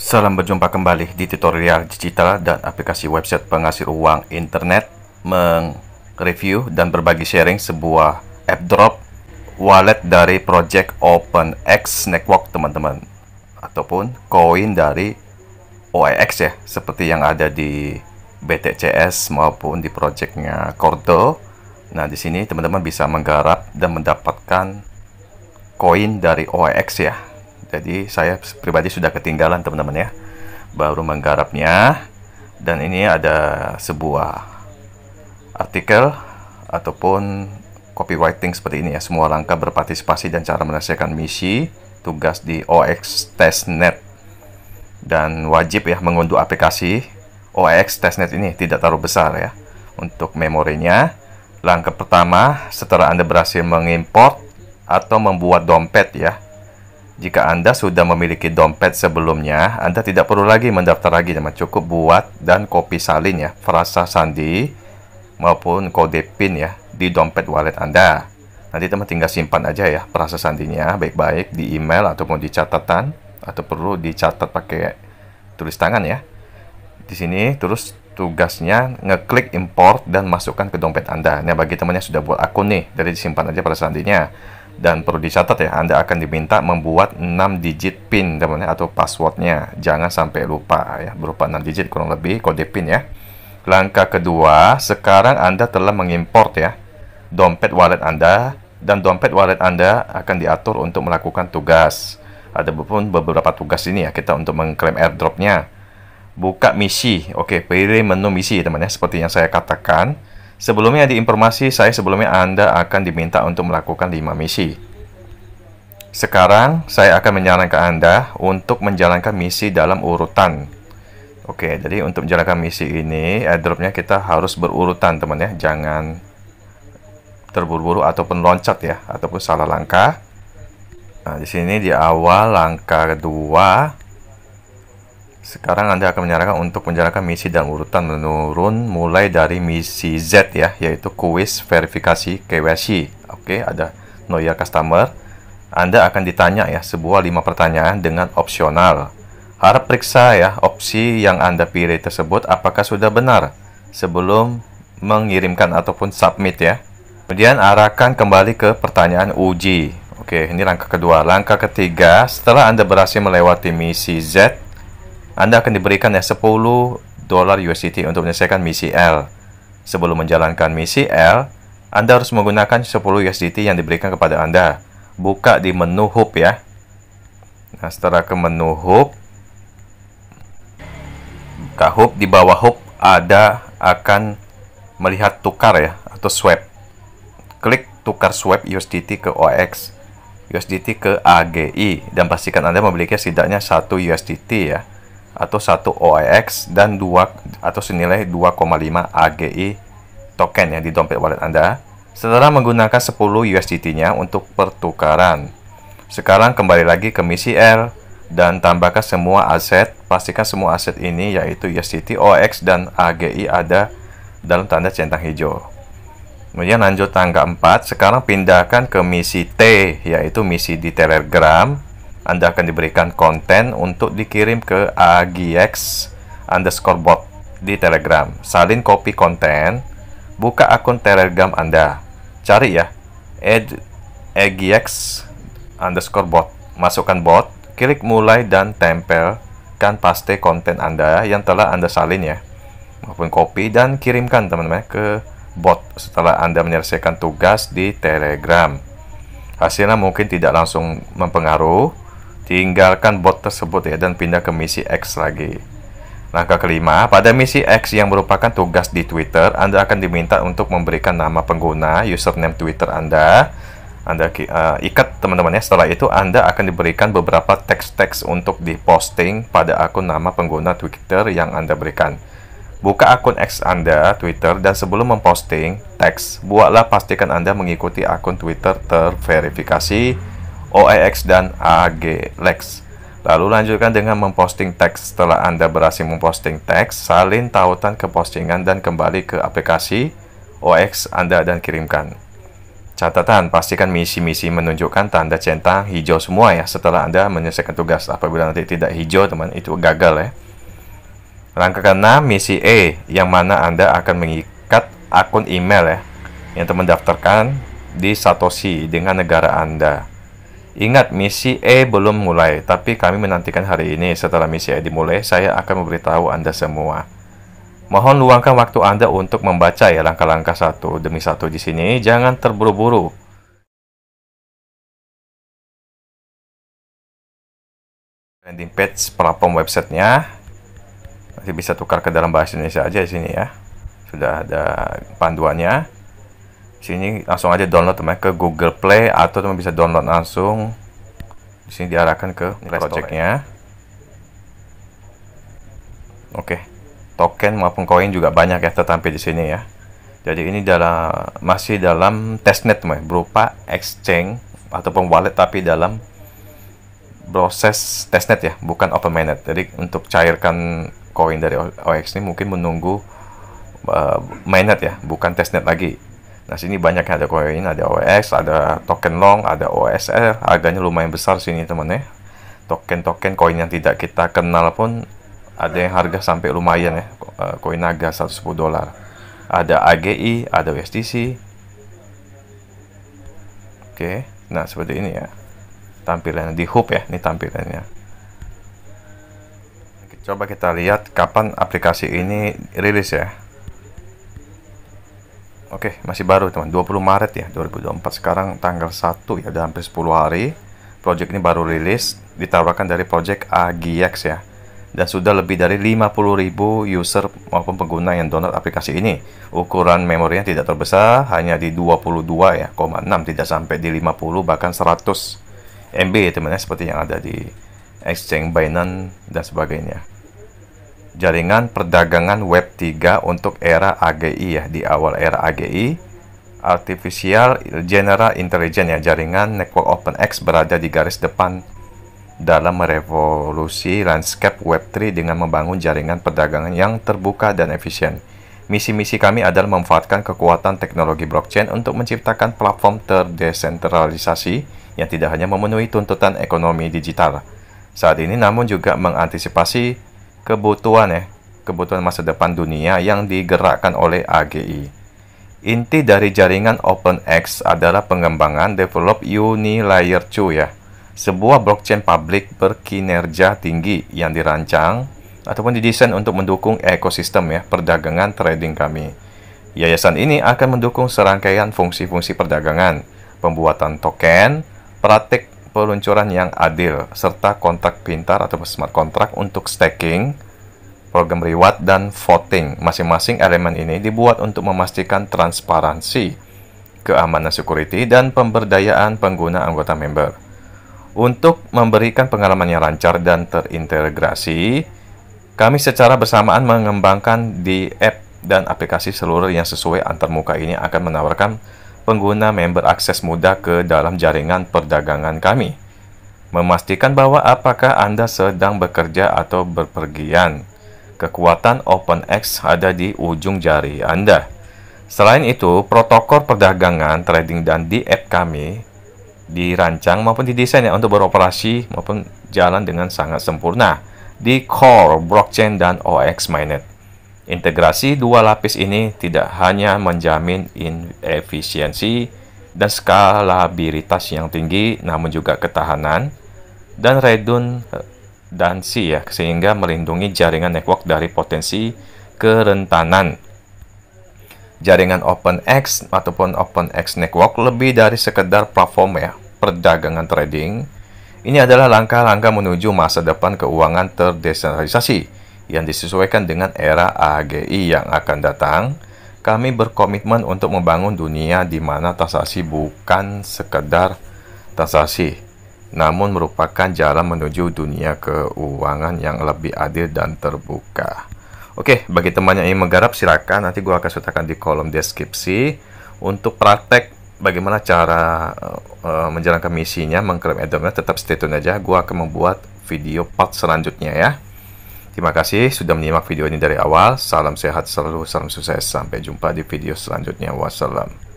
Salam berjumpa kembali di tutorial digital dan aplikasi website penghasil uang internet mengreview dan berbagi sharing sebuah app drop wallet dari project OpenX Network teman-teman Ataupun koin dari OIX e ya Seperti yang ada di BTCS maupun di projectnya Cordo Nah di sini teman-teman bisa menggarap dan mendapatkan koin dari OIX e ya jadi saya pribadi sudah ketinggalan teman-teman ya baru menggarapnya dan ini ada sebuah artikel ataupun copywriting seperti ini ya semua langkah berpartisipasi dan cara menyelesaikan misi tugas di OX testnet dan wajib ya mengunduh aplikasi OX testnet ini tidak terlalu besar ya untuk memorinya langkah pertama setelah Anda berhasil mengimport atau membuat dompet ya jika Anda sudah memiliki dompet sebelumnya, Anda tidak perlu lagi mendaftar lagi, cuma cukup buat dan copy salin ya, frasa sandi maupun kode PIN ya di dompet wallet Anda. Nanti teman tinggal simpan aja ya frasa sandinya baik-baik di email ataupun di catatan atau perlu dicatat pakai tulis tangan ya. Di sini terus tugasnya ngeklik import dan masukkan ke dompet Anda. Nah, bagi temannya sudah buat akun nih, dari disimpan aja frasa sandinya dan perlu dicatat ya, Anda akan diminta membuat 6 digit PIN teman-teman atau passwordnya. Jangan sampai lupa ya, berupa 6 digit kurang lebih kode PIN ya. Langkah kedua, sekarang Anda telah mengimport ya dompet wallet Anda dan dompet wallet Anda akan diatur untuk melakukan tugas. Ada pun beberapa tugas ini ya kita untuk mengklaim airdropnya. Buka misi, oke pilih menu misi teman-teman ya, seperti yang saya katakan Sebelumnya di informasi saya sebelumnya Anda akan diminta untuk melakukan 5 misi. Sekarang saya akan menyarankan Anda untuk menjalankan misi dalam urutan. Oke, jadi untuk menjalankan misi ini airdropnya kita harus berurutan teman ya, jangan terburu-buru ataupun loncat ya ataupun salah langkah. Nah, di sini di awal langkah kedua sekarang Anda akan menyarankan untuk menjalankan misi dan urutan menurun mulai dari misi Z ya, yaitu kuis verifikasi KYC. Oke, ada know customer. Anda akan ditanya ya sebuah lima pertanyaan dengan opsional. Harap periksa ya opsi yang Anda pilih tersebut apakah sudah benar sebelum mengirimkan ataupun submit ya. Kemudian arahkan kembali ke pertanyaan uji. Oke, ini langkah kedua. Langkah ketiga, setelah Anda berhasil melewati misi Z, anda akan diberikan ya 10 dolar USDT untuk menyelesaikan misi L. Sebelum menjalankan misi L, Anda harus menggunakan 10 USDT yang diberikan kepada Anda. Buka di menu hub ya. Nah, setelah ke menu hub, ke hub di bawah hub ada akan melihat tukar ya atau swap. Klik tukar swap USDT ke OX, USDT ke AGI dan pastikan Anda memiliki setidaknya satu USDT ya atau 1 OIX dan 2 atau senilai 2,5 AGI token yang di dompet wallet Anda setelah menggunakan 10 USDT-nya untuk pertukaran. Sekarang kembali lagi ke misi R dan tambahkan semua aset. Pastikan semua aset ini yaitu USDT, OX, dan AGI ada dalam tanda centang hijau. Kemudian lanjut tangga 4, sekarang pindahkan ke misi T, yaitu misi di Telegram anda akan diberikan konten untuk dikirim ke agx underscore bot di Telegram. Salin copy konten, buka akun Telegram Anda. Cari ya, agx underscore bot. Masukkan bot, klik mulai dan tempelkan paste konten Anda yang telah Anda salin ya. Maupun copy dan kirimkan teman-teman ke bot setelah Anda menyelesaikan tugas di Telegram. Hasilnya mungkin tidak langsung mempengaruhi Tinggalkan bot tersebut ya dan pindah ke misi X lagi. Langkah kelima, pada misi X yang merupakan tugas di Twitter, Anda akan diminta untuk memberikan nama pengguna, username Twitter Anda. Anda uh, ikat teman-temannya. Setelah itu Anda akan diberikan beberapa teks-teks untuk diposting pada akun nama pengguna Twitter yang Anda berikan. Buka akun X Anda, Twitter, dan sebelum memposting teks, buatlah pastikan Anda mengikuti akun Twitter terverifikasi OEX dan AGlex. Lalu lanjutkan dengan memposting teks. Setelah Anda berhasil memposting teks, salin tautan ke postingan dan kembali ke aplikasi OX e Anda dan kirimkan. Catatan, pastikan misi-misi menunjukkan tanda centang hijau semua ya setelah Anda menyelesaikan tugas. Apabila nanti tidak hijau, teman, itu gagal ya. Langkah ke-6, misi E, yang mana Anda akan mengikat akun email ya, yang teman daftarkan di Satoshi dengan negara Anda. Ingat, misi E belum mulai, tapi kami menantikan hari ini. Setelah misi E dimulai, saya akan memberitahu Anda semua. Mohon luangkan waktu Anda untuk membaca ya langkah-langkah satu demi satu di sini. Jangan terburu-buru. Landing page platform websitenya. masih bisa tukar ke dalam bahasa Indonesia aja di sini ya. Sudah ada panduannya sini langsung aja download teman ke Google Play atau teman bisa download langsung di sini diarahkan ke projectnya oke okay. token maupun koin juga banyak ya tertampil di sini ya jadi ini dalam masih dalam testnet teman berupa exchange ataupun wallet tapi dalam proses testnet ya bukan open mainnet jadi untuk cairkan koin dari OX ini mungkin menunggu uh, mainnet ya bukan testnet lagi Nah sini banyak ada koin, ada OX, ada token long, ada OSL, harganya lumayan besar sini teman ya. Token-token koin yang tidak kita kenal pun ada yang harga sampai lumayan ya, eh, koin naga 110 dolar. Ada AGI, ada USDC. Oke, nah seperti ini ya. tampilan di hub ya, ini tampilannya coba kita lihat kapan aplikasi ini rilis ya Oke, masih baru teman. 20 Maret ya 2024. Sekarang tanggal 1 ya, udah hampir 10 hari. Project ini baru rilis, ditawarkan dari Project AGX ya. Dan sudah lebih dari 50.000 user maupun pengguna yang download aplikasi ini. Ukuran memorinya tidak terbesar, hanya di 22 ya, 0,6 tidak sampai di 50 bahkan 100 MB ya teman teman seperti yang ada di Exchange Binance dan sebagainya jaringan perdagangan web 3 untuk era AGI ya di awal era AGI Artificial General Intelligence ya jaringan network open X berada di garis depan dalam merevolusi landscape Web3 dengan membangun jaringan perdagangan yang terbuka dan efisien. Misi-misi kami adalah memanfaatkan kekuatan teknologi blockchain untuk menciptakan platform terdesentralisasi yang tidak hanya memenuhi tuntutan ekonomi digital saat ini, namun juga mengantisipasi kebutuhan ya, kebutuhan masa depan dunia yang digerakkan oleh AGI. Inti dari jaringan OpenX adalah pengembangan develop Unilayer 2 ya, sebuah blockchain publik berkinerja tinggi yang dirancang ataupun didesain untuk mendukung ekosistem ya perdagangan trading kami. Yayasan ini akan mendukung serangkaian fungsi-fungsi perdagangan, pembuatan token, praktik peluncuran yang adil, serta kontrak pintar atau smart contract untuk staking, program reward, dan voting. Masing-masing elemen ini dibuat untuk memastikan transparansi, keamanan security, dan pemberdayaan pengguna anggota member. Untuk memberikan pengalaman yang lancar dan terintegrasi, kami secara bersamaan mengembangkan di app dan aplikasi seluruh yang sesuai antarmuka ini akan menawarkan pengguna member akses mudah ke dalam jaringan perdagangan kami. Memastikan bahwa apakah Anda sedang bekerja atau berpergian. Kekuatan OpenX ada di ujung jari Anda. Selain itu, protokol perdagangan, trading, dan di app kami dirancang maupun didesain ya untuk beroperasi maupun jalan dengan sangat sempurna di core blockchain dan OX mainnet. Integrasi dua lapis ini tidak hanya menjamin efisiensi dan skalabilitas yang tinggi, namun juga ketahanan dan redundansi ya, sehingga melindungi jaringan network dari potensi kerentanan. Jaringan OpenX ataupun OpenX Network lebih dari sekedar platform ya, perdagangan trading. Ini adalah langkah-langkah menuju masa depan keuangan terdesentralisasi yang disesuaikan dengan era AGI yang akan datang, kami berkomitmen untuk membangun dunia di mana transaksi bukan sekedar transaksi, namun merupakan jalan menuju dunia keuangan yang lebih adil dan terbuka. Oke, bagi teman yang ingin menggarap silakan nanti gue akan sertakan di kolom deskripsi untuk praktek bagaimana cara uh, menjalankan misinya mengklaim edomnya. tetap stay tune aja gue akan membuat video part selanjutnya ya Terima kasih sudah menyimak video ini dari awal. Salam sehat selalu, salam sukses. Sampai jumpa di video selanjutnya. Wassalam.